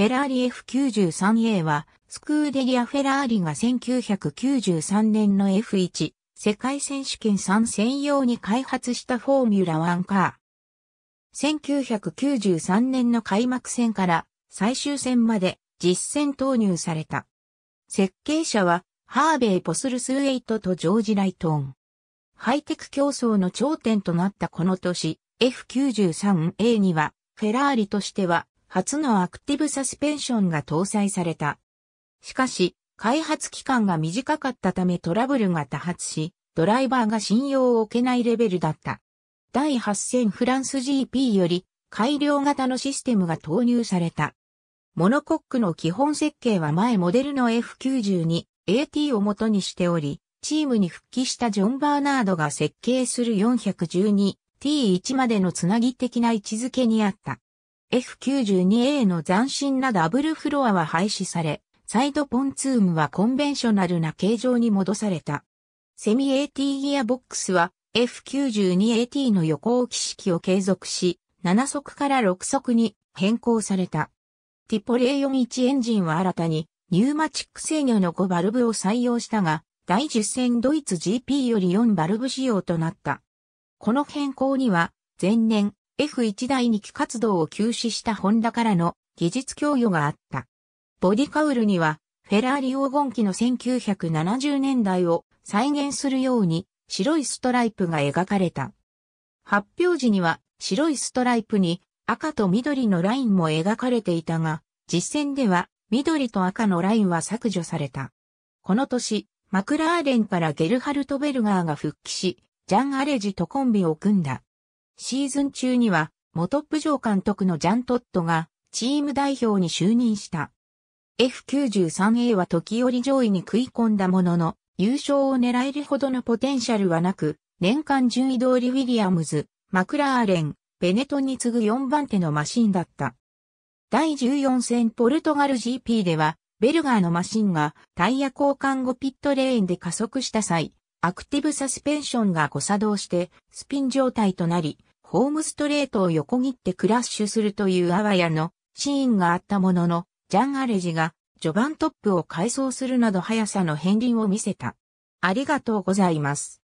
フェラーリ F93A は、スクーデリア・フェラーリが1993年の F1 世界選手権3専用に開発したフォーミュラ1カー。1993年の開幕戦から最終戦まで実戦投入された。設計者は、ハーベイ・ポスルスウェイトとジョージ・ライトン。ハイテク競争の頂点となったこの年、F93A には、フェラーリとしては初のアクティブサスペンションが搭載された。しかし、開発期間が短かったためトラブルが多発し、ドライバーが信用を置けないレベルだった。第8000フランス GP より改良型のシステムが投入された。モノコックの基本設計は前モデルの F92、AT を元にしており、チームに復帰したジョン・バーナードが設計する 412T1 までのつなぎ的な位置づけにあった。F92A の斬新なダブルフロアは廃止され、サイドポンツームはコンベンショナルな形状に戻された。セミ AT ギアボックスは F92AT の横置き式を継続し、7速から6速に変更された。ティポレ A41 エンジンは新たにニューマチック制御の5バルブを採用したが、第10戦ドイツ GP より4バルブ仕様となった。この変更には、前年 F1 第2期活動を休止したホンダからの技術供与があった。ボディカウルには、フェラーリ黄金期の1970年代を再現するように白いストライプが描かれた。発表時には白いストライプに赤と緑のラインも描かれていたが、実践では緑と赤のラインは削除された。この年、マクラーレンからゲルハルト・ベルガーが復帰し、ジャン・アレジとコンビを組んだ。シーズン中には、元プジョー監督のジャントットが、チーム代表に就任した。F93A は時折上位に食い込んだものの、優勝を狙えるほどのポテンシャルはなく、年間順位通りウィリアムズ、マクラーレン、ベネトンに次ぐ4番手のマシンだった。第14戦ポルトガル GP では、ベルガーのマシンがタイヤ交換後ピットレーンで加速した際、アクティブサスペンションが誤作動してスピン状態となり、ホームストレートを横切ってクラッシュするというあわやのシーンがあったものの、ジャン・アレジが序盤トップを改装するなど速さの片鱗を見せた。ありがとうございます。